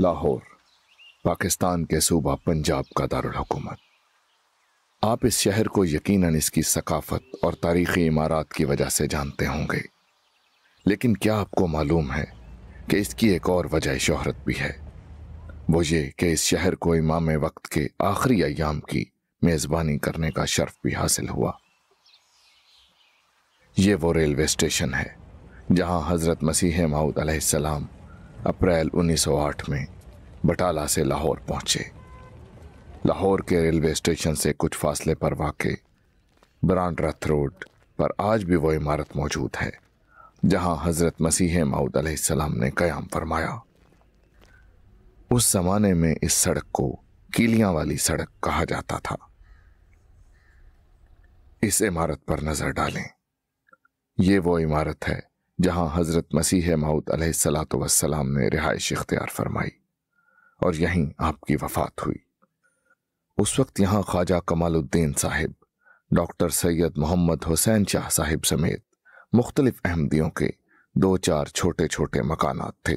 लाहौर पाकिस्तान के सूबा पंजाब का हुकूमत आप इस शहर को यकीनन इसकी सकाफत और तारीखी इमारत की वजह से जानते होंगे लेकिन क्या आपको मालूम है कि इसकी एक और वजह शोहरत भी है वो ये कि इस शहर को इमाम वक्त के आखिरी अयाम की मेज़बानी करने का शर्फ भी हासिल हुआ ये वो रेलवे स्टेशन है जहाँ हज़रत मसीह माऊद अलैहिस्सलाम अप्रैल 1908 में बटाला से लाहौर पहुंचे लाहौर के रेलवे स्टेशन से कुछ फासले पर वाके ब्रांड रथ रोड पर आज भी वो इमारत मौजूद है जहां हज़रत मसीह माउद सलाम ने क़याम फरमाया उस ज़माने में इस सड़क को कीलियां वाली सड़क कहा जाता था इस इमारत पर नज़र डालें ये वो इमारत है जहां हज़रत मसीह मऊद सलाम ने रिहाइश इख्तियार फरमाई और यहीं आपकी वफात हुई उस वक्त यहां ख्वाजा कमालुद्दीन साहिब डॉक्टर सैयद मोहम्मद हुसैन शाह साहिब समेत मुख्तलिफ अहमदियों के दो चार छोटे छोटे मकानात थे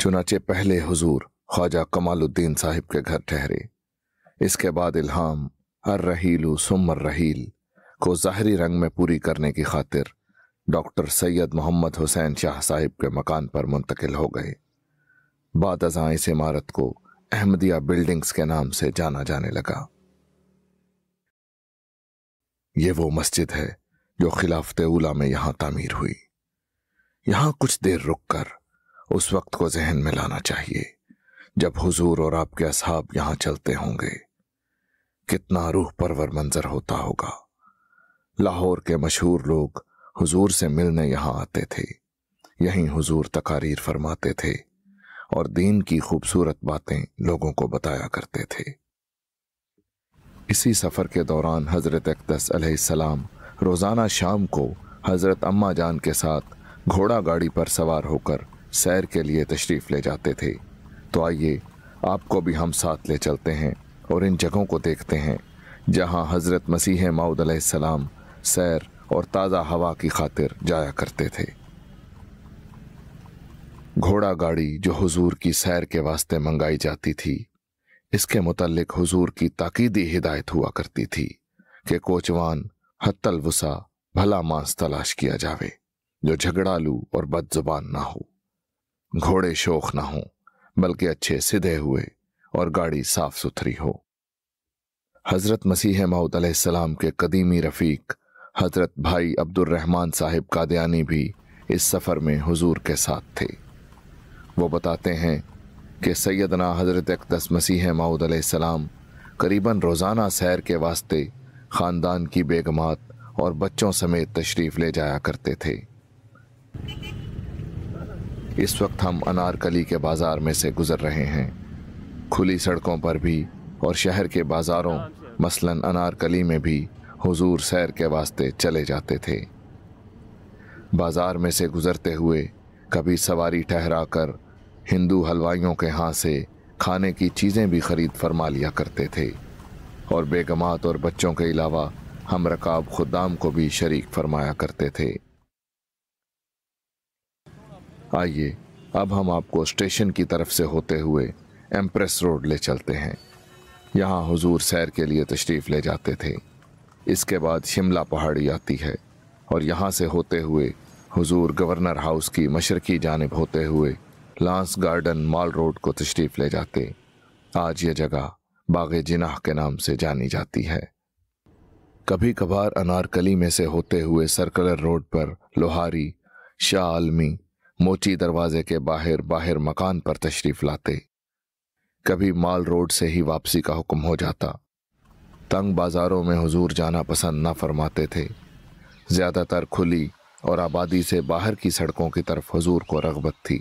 चुनाचे पहले हुजूर ख्वाजा कमालुद्दीन साहिब के घर ठहरे इसके बाद इल्हाम अर रहीलू सुमर रहील को ज़ाहरी रंग में पूरी करने की खातिर डॉक्टर सैयद मोहम्मद हुसैन शाह साहिब के मकान पर मुंतकिल हो गए बाद अजां इस इमारत को अहमदिया बिल्डिंग्स के नाम से जाना जाने लगा ये वो मस्जिद है जो खिलाफत उला में यहां तामीर हुई यहां कुछ देर रुककर उस वक्त को जहन में लाना चाहिए जब हुजूर और आपके असहाब यहां चलते होंगे कितना रूह परवर मंजर होता होगा लाहौर के मशहूर लोग हुजूर से मिलने यहाँ आते थे यहीं हुजूर तकारीर फरमाते थे और दीन की खूबसूरत बातें लोगों को बताया करते थे इसी सफ़र के दौरान हज़रत अकदस सलाम रोज़ाना शाम को हज़रत अम्मा जान के साथ घोड़ा गाड़ी पर सवार होकर सैर के लिए तशरीफ़ ले जाते थे तो आइए आपको भी हम साथ ले चलते हैं और इन जगहों को देखते हैं जहाँ हज़रत मसीह माउद सैर और ताज़ा हवा की खातिर जाया करते थे घोड़ा गाड़ी जो हुजूर की सैर के वास्ते मंगाई जाती थी इसके मुतलक हुजूर की ताकीदी हिदायत हुआ करती थी कि कोचवान हत्तल वसा भला मांस तलाश किया जावे जो झगड़ालू और बदजुबान ना हो घोड़े शोख ना हो बल्कि अच्छे सीधे हुए और गाड़ी साफ सुथरी हो हजरत मसीह माउद के कदीमी रफीक हजरत भाई रहमान साहिब कादयानी भी इस सफ़र में हुजूर के साथ थे वो बताते हैं कि सैदना हज़रत अकदस मसीह माऊद सलाम करीबन रोज़ाना सैर के वास्ते ख़ानदान की बेगमात और बच्चों समेत तशरीफ़ ले जाया करते थे इस वक्त हम अनारकली के बाज़ार में से गुज़र रहे हैं खुली सड़कों पर भी और शहर के बाज़ारों मसलन अनारकली में भी हुजूर सैर के वास्ते चले जाते थे बाजार में से गुजरते हुए कभी सवारी ठहराकर हिंदू हलवाइयों के हाथ से खाने की चीज़ें भी खरीद फरमा लिया करते थे और बेगमात और बच्चों के अलावा हम रकाब खुदाम को भी शरीक फरमाया करते थे आइए अब हम आपको स्टेशन की तरफ से होते हुए एम्प्रेस रोड ले चलते हैं यहाँ हुजूर सैर के लिए तशरीफ़ ले जाते थे इसके बाद शिमला पहाड़ी आती है और यहाँ से होते हुए हुजूर गवर्नर हाउस की मशरकी जानब होते हुए लांस गार्डन माल रोड को तशरीफ ले जाते आज यह जगह बाग जिनाह के नाम से जानी जाती है कभी कभार अनारकली में से होते हुए सर्कुलर रोड पर लोहारी शाह आलमी मोची दरवाजे के बाहर बाहर मकान पर तशरीफ लाते कभी माल रोड से ही वापसी का हुक्म हो जाता तंग बाज़ारों में हुजूर जाना पसंद न फरमाते थे ज़्यादातर खुली और आबादी से बाहर की सड़कों की तरफ हुजूर को रगबत थी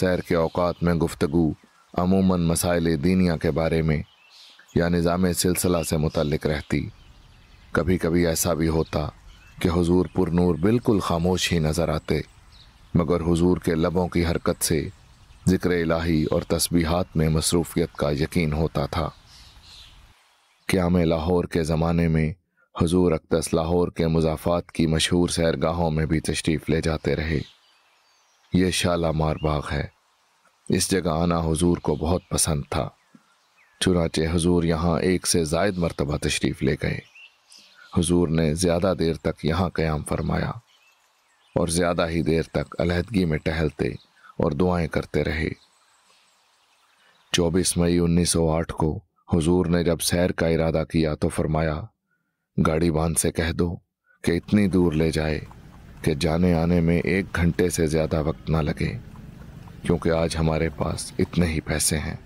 सैर के अवकात में गुफ्तु अमूमन मसाइल दीनिया के बारे में या निज़ाम सिलसिला से मुतलक रहती कभी कभी ऐसा भी होता कि हुजूर पुरनूर बिल्कुल खामोश ही नज़र आते मगर हुजूर के लबों की हरकत से ज़िक्र इलाही और तस्बीहात में मसरूफियत का यकीन होता था क़्याम लाहौर के ज़माने में हजूर अकदस लाहौर के मुजाफात की मशहूर सैरगाहों में भी तशरीफ़ ले जाते रहे यह शालामार बाग है इस जगह आना हजूर को बहुत पसंद था चुनाचे हजूर यहाँ एक से जायद मरतबा तशरीफ़ ले गए हजूर ने ज़्यादा देर तक यहाँ क़्याम फरमाया और ज़्यादा ही देर तक अलहदगी में टहलते और दुआएँ करते रहे चौबीस मई उन्नीस सौ आठ को हुजूर ने जब सैर का इरादा किया तो फरमाया गाड़ी बांध से कह दो कि इतनी दूर ले जाए कि जाने आने में एक घंटे से ज़्यादा वक्त ना लगे क्योंकि आज हमारे पास इतने ही पैसे हैं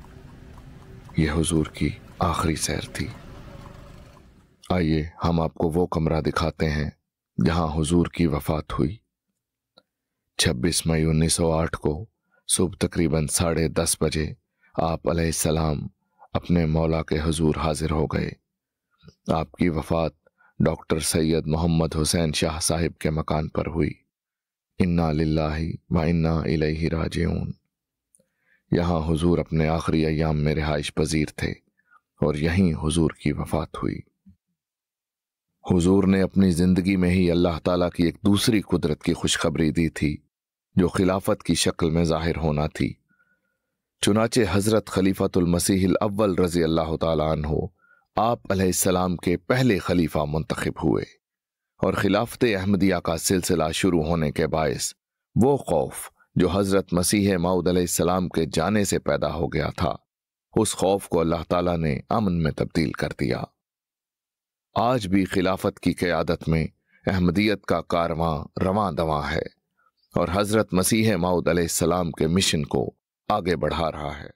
यह हुजूर की आखिरी सैर थी आइए हम आपको वो कमरा दिखाते हैं जहां हुजूर की वफात हुई 26 मई 1908 को सुबह तकरीबन साढ़े दस बजे आप सलाम अपने मौला के हजूर हाजिर हो गए आपकी वफात डॉक्टर सैयद मोहम्मद हुसैन शाह साहिब के मकान पर हुई इन्ना लाही व इन्ना इलही राजून यहाँ हुजूर अपने आखिरी अयाम में रिहाइश पजीर थे और यहीं हुजूर की वफात हुई हुजूर ने अपनी ज़िंदगी में ही अल्लाह ताला की एक दूसरी कुदरत की खुशखबरी दी थी जो खिलाफत की शक्ल में जाहिर होना थी चुनाचे हज़रत मसीह अव्वल रज़ी अल्लाह तु आप अलैहिस्सलाम के पहले खलीफा मुंतखब हुए और खिलाफत अहमदिया का सिलसिला शुरू होने के बायस वो खौफ जो हज़रत मसीह माउदसलाम के जाने से पैदा हो गया था उस खौफ को अल्लाह ताला ने अमन में तब्दील कर दिया आज भी खिलाफत की क्यादत में अहमदियत का कारवां रवा दवा है और हज़रत मसीह माऊद सलाम के मिशन को आगे बढ़ा रहा है